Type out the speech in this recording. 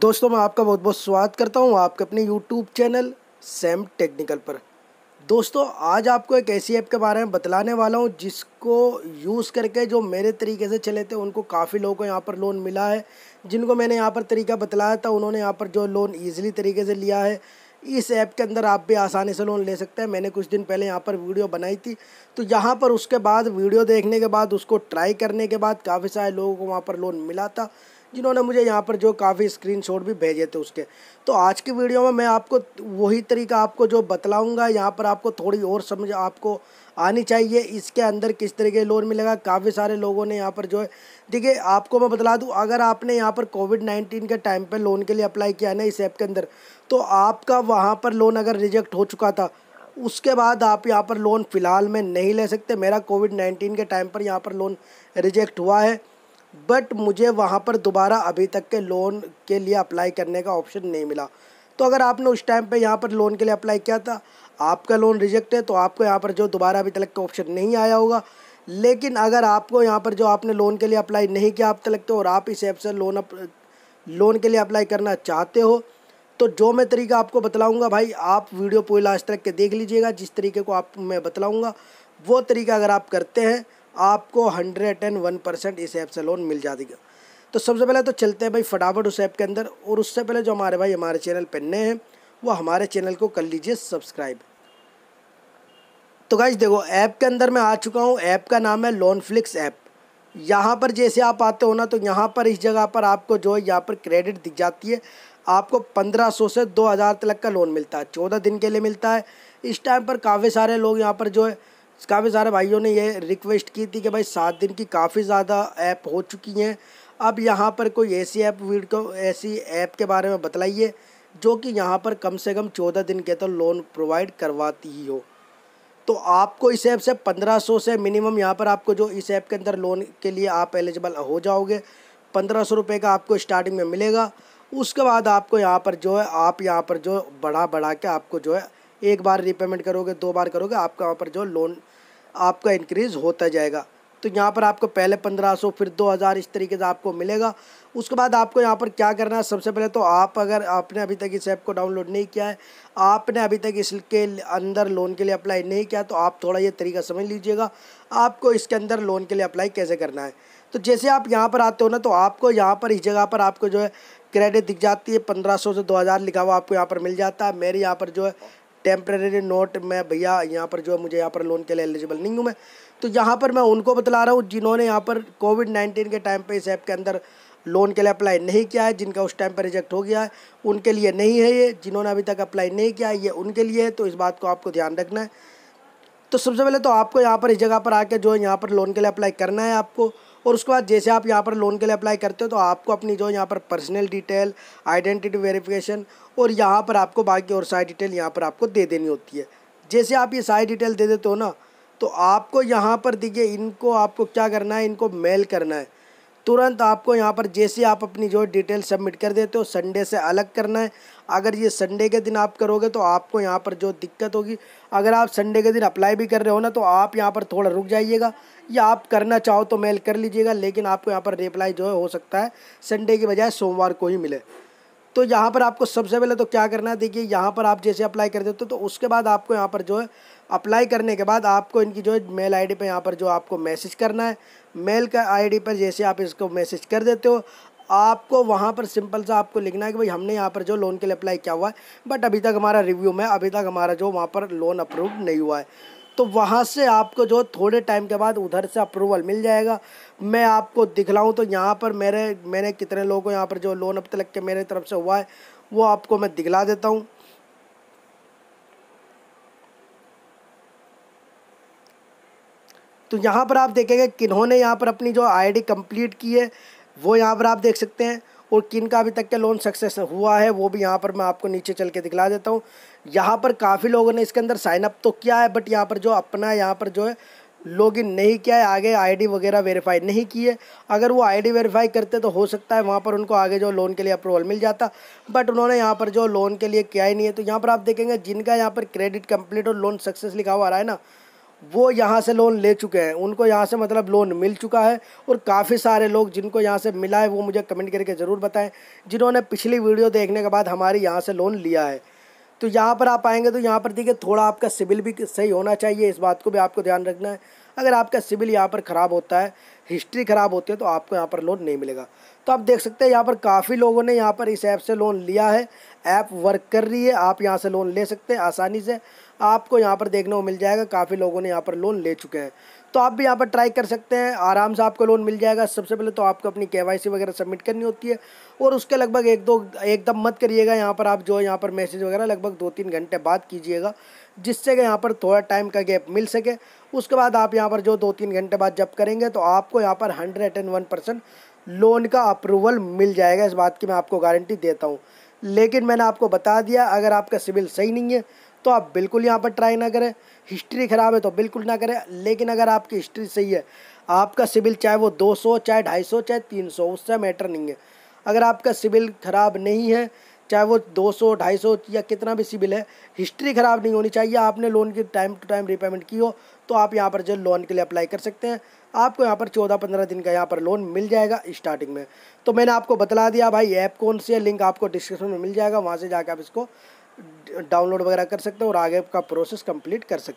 दोस्तों मैं आपका बहुत बहुत स्वागत करता हूँ आपके अपने यूट्यूब चैनल सैम टेक्निकल पर दोस्तों आज आपको एक ऐसी ऐप के बारे में बतलाने वाला हूँ जिसको यूज़ करके जो मेरे तरीके से चले थे उनको काफ़ी लोगों को यहाँ पर लोन मिला है जिनको मैंने यहाँ पर तरीका बतलाया था उन्होंने यहाँ पर जो लोन ईजिली तरीके से लिया है इस ऐप के अंदर आप भी आसानी से लोन ले सकते हैं मैंने कुछ दिन पहले यहाँ पर वीडियो बनाई थी तो यहाँ पर उसके बाद वीडियो देखने के बाद उसको ट्राई करने के बाद काफ़ी सारे लोगों को वहाँ पर लोन मिला था जिन्होंने मुझे यहाँ पर जो काफ़ी स्क्रीनशॉट भी भेजे थे उसके तो आज की वीडियो में मैं आपको वही तरीका आपको जो बतलाऊँगा यहाँ पर आपको थोड़ी और समझ आपको आनी चाहिए इसके अंदर किस तरीके लोन मिलेगा काफ़ी सारे लोगों ने यहाँ पर जो है देखिए आपको मैं बता दूँ अगर आपने यहाँ पर कोविड नाइन्टीन के टाइम पर लोन के लिए अप्लाई किया है ना इस ऐप के अंदर तो आपका वहाँ पर लोन अगर रिजेक्ट हो चुका था उसके बाद आप यहाँ पर लोन फ़िलहाल में नहीं ले सकते मेरा कोविड नाइन्टीन के टाइम पर यहाँ पर लोन रिजेक्ट हुआ है बट मुझे वहाँ पर दोबारा अभी तक के लोन के लिए अप्लाई करने का ऑप्शन नहीं मिला तो अगर आपने उस टाइम पे यहाँ पर लोन के लिए अप्लाई किया था आपका लोन रिजेक्ट है तो आपको यहाँ पर जो दोबारा अभी तक का ऑप्शन नहीं आया होगा लेकिन अगर आपको यहाँ पर जो आपने लोन के लिए अप्लाई नहीं किया आप तक तो और आप इस ऐप से लोन अप, लोन के लिए अप्लाई करना चाहते हो तो जो मैं तरीका आपको बतलाऊँगा भाई आप वीडियो पूरी लास्ट तक के देख लीजिएगा जिस तरीके को आप मैं बतलाऊँगा वो तरीका अगर आप करते हैं आपको हंड्रेड एंड वन परसेंट इस ऐप से लोन मिल जाएगा तो सबसे पहले तो चलते हैं भाई फटाफट उस ऐप के अंदर और उससे पहले जो हमारे भाई हमारे चैनल पर नए हैं वो हमारे चैनल को कर लीजिए सब्सक्राइब तो गाइज देखो ऐप के अंदर मैं आ चुका हूँ ऐप का नाम है लोन फ्लिक्स ऐप यहाँ पर जैसे आप आते हो ना तो यहाँ पर इस जगह पर आपको जो है यहाँ पर क्रेडिट दिख जाती है आपको पंद्रह सौ से दो हज़ार तक का लोन मिलता है चौदह दिन के लिए मिलता है इस टाइम पर काफ़ी सारे लोग यहाँ पर जो है काफ़ी सारे भाइयों ने ये रिक्वेस्ट की थी कि भाई सात दिन की काफ़ी ज़्यादा ऐप हो चुकी हैं अब यहाँ पर कोई ऐसी ऐप वीडियो ऐसी ऐप के बारे में बतलाइए जो कि यहाँ पर कम से कम चौदह दिन के तो लोन प्रोवाइड करवाती ही हो तो आपको इस ऐप से पंद्रह सौ से मिनिमम यहाँ पर आपको जो इस ऐप के अंदर लोन के लिए आप एलिजिबल हो जाओगे पंद्रह सौ रुपये का आपको स्टार्टिंग में मिलेगा उसके बाद आपको यहाँ पर जो है आप यहाँ पर जो बढ़ा बढ़ा के आपको जो है एक बार रीपेमेंट करोगे दो बार करोगे आपका वहाँ पर जो लोन आपका इंक्रीज़ होता जाएगा तो यहाँ पर आपको पहले पंद्रह सौ फिर दो हज़ार इस तरीके से आपको मिलेगा उसके बाद आपको यहाँ पर क्या करना है सबसे पहले तो आप अगर आपने अभी तक इस ऐप को डाउनलोड नहीं किया है आपने अभी तक इसके अंदर लोन के लिए अप्लाई नहीं किया तो आप थोड़ा ये तरीका समझ लीजिएगा आपको इसके अंदर लोन के लिए अप्लाई कैसे करना है तो जैसे आप यहाँ पर आते हो ना तो आपको यहाँ पर इस जगह पर आपको जो है क्रेडिट दिख जाती है पंद्रह सौ से दो हज़ार लिखा हुआ आपको यहाँ पर मिल जाता है मेरे यहाँ पर जो है टेम्प्रेरी नोट मैं भैया यहाँ पर जो है मुझे यहाँ पर लोन के लिए एलिजिबल नहीं हूँ मैं तो यहाँ पर मैं उनको बतला रहा हूँ जिन्होंने यहाँ पर कोविड नाइन्टीन के टाइम पर इस ऐप के अंदर लोन के लिए अप्लाई नहीं किया है जिनका उस टाइम पर रिजेक्ट हो गया है उनके लिए नहीं है ये जिन्होंने अभी तक अप्लाई नहीं किया है ये उनके लिए है तो इस बात को आपको ध्यान रखना है तो सबसे पहले तो आपको यहाँ पर इस जगह पर आके जो है यहाँ पर लोन के लिए अप्लाई करना है आपको और उसके बाद जैसे आप यहाँ पर लोन के लिए अप्लाई करते हो तो आपको अपनी जो यहाँ पर पर्सनल डिटेल आइडेंटिटी वेरिफिकेशन और यहाँ पर आपको बाकी और सारी डिटेल यहाँ पर आपको दे देनी होती है जैसे आप ये सारी डिटेल दे देते हो ना तो आपको यहाँ पर दिखे इनको आपको क्या करना है इनको मेल करना है तुरंत आपको यहाँ पर जैसे आप अपनी जो डिटेल सबमिट कर देते हो संडे से अलग करना है अगर ये संडे के दिन आप करोगे तो आपको यहाँ पर जो दिक्कत होगी अगर आप संडे के दिन अप्लाई भी कर रहे हो ना तो आप यहाँ पर थोड़ा रुक जाइएगा या आप करना चाहो तो मेल कर लीजिएगा लेकिन आपको यहाँ पर रिप्लाई जो है हो सकता है संडे के बजाय सोमवार को ही मिले तो यहाँ पर आपको सबसे पहले तो क्या करना है देखिए यहाँ पर आप जैसे अप्लाई कर देते हो तो उसके बाद आपको यहाँ पर जो है अप्लाई करने के बाद आपको इनकी जो है मेल आईडी पे यहाँ पर जो आपको मैसेज करना है मेल का आईडी पर जैसे आप इसको मैसेज कर देते हो आपको वहाँ पर सिंपल सा आपको लिखना है कि भाई हमने यहाँ पर जो लोन के लिए अप्लाई किया हुआ है बट अभी तक हमारा रिव्यू में अभी तक हमारा जो वहाँ पर लोन अप्रूव नहीं हुआ है तो वहाँ से आपको जो थोड़े टाइम के बाद उधर से अप्रूवल मिल जाएगा मैं आपको दिखलाऊँ तो यहाँ पर मेरे मैंने कितने लोगों को यहाँ पर जो लोन अब तक के मेरे तरफ से हुआ है वो आपको मैं दिखला देता हूँ तो यहाँ पर आप देखेंगे किन्होंने यहाँ पर अपनी जो आईडी कंप्लीट की है वो यहाँ पर आप देख सकते हैं और किन का अभी तक के लोन सक्सेस हुआ है वो भी यहाँ पर मैं आपको नीचे चल के दिखला देता हूँ यहाँ पर काफ़ी लोगों ने इसके अंदर साइनअप तो किया है बट यहाँ पर जो अपना यहाँ पर जो है लॉग इन नहीं किया है आगे आईडी वगैरह वेरीफाई नहीं किए अगर वो आईडी वेरीफाई करते तो हो सकता है वहाँ पर उनको आगे जो लोन के लिए अप्रूवल मिल जाता बट उन्होंने यहाँ पर जो लोन के लिए किया ही नहीं है तो यहाँ पर आप देखेंगे जिनका यहाँ पर क्रेडिट कंप्लीट और लोन सक्सेस लिखा हुआ आ रहा है ना वो यहाँ से लोन ले चुके हैं उनको यहाँ से मतलब लोन मिल चुका है और काफ़ी सारे लोग जिनको यहाँ से मिला है वो मुझे कमेंट करके ज़रूर बताएं जिन्होंने पिछली वीडियो देखने के बाद हमारे यहाँ से लोन लिया है तो यहाँ पर आप आएंगे तो यहाँ पर देखिए थोड़ा आपका सिविल भी सही होना चाहिए इस बात को भी आपको ध्यान रखना है अगर आपका सिविल यहाँ पर ख़राब होता है हिस्ट्री ख़राब होती है तो आपको यहाँ पर लोन नहीं मिलेगा तो आप देख सकते हैं यहाँ पर काफ़ी लोगों ने यहाँ पर इस ऐप से लोन लिया है ऐप वर्क कर रही है आप यहाँ से लोन ले सकते हैं आसानी से आपको यहाँ पर देखने को मिल जाएगा काफ़ी लोगों ने यहाँ पर लोन ले चुके हैं तो आप भी यहाँ पर ट्राई कर सकते हैं आराम से आपको लोन मिल जाएगा सबसे पहले तो आपको अपनी के वगैरह सबमिट करनी होती है और उसके लगभग एक दो एकदम मत करिएगा यहाँ पर आप जो यहाँ पर मैसेज वगैरह लगभग दो तीन घंटे बाद कीजिएगा जिससे कि यहाँ पर थोड़ा टाइम का गैप मिल सके उसके बाद आप यहाँ पर जो दो तीन घंटे बाद जब करेंगे तो आपको यहाँ पर hundred and one percent loan का अप्रूवल मिल जाएगा इस बात की मैं आपको गारंटी देता हूँ लेकिन मैंने आपको बता दिया अगर आपका सिविल सही नहीं है तो आप बिल्कुल यहाँ पर ट्राई ना करें हिस्ट्री ख़राब है तो बिल्कुल ना करें लेकिन अगर आपकी हिस्ट्री सही है आपका सिविल चाहे वो 200 चाहे 250 चाहे 300 उससे मैटर नहीं है अगर आपका सिविल ख़राब नहीं है चाहे वो 200 250 या कितना भी सिविल है हिस्ट्री ख़राब नहीं होनी चाहिए आपने लोन की टाइम टू टाइम रिपेमेंट की हो तो आप यहाँ पर जो लोन के लिए अप्लाई कर सकते हैं आपको यहाँ पर चौदह पंद्रह दिन का यहाँ पर लोन मिल जाएगा स्टार्टिंग में तो मैंने आपको बतला दिया भाई ऐप कौन सी है लिंक आपको डिस्क्रिप्शन में मिल जाएगा वहाँ से जाकर आप इसको डाउनलोड वगैरह कर सकते हो और आगे का प्रोसेस कंप्लीट कर सकते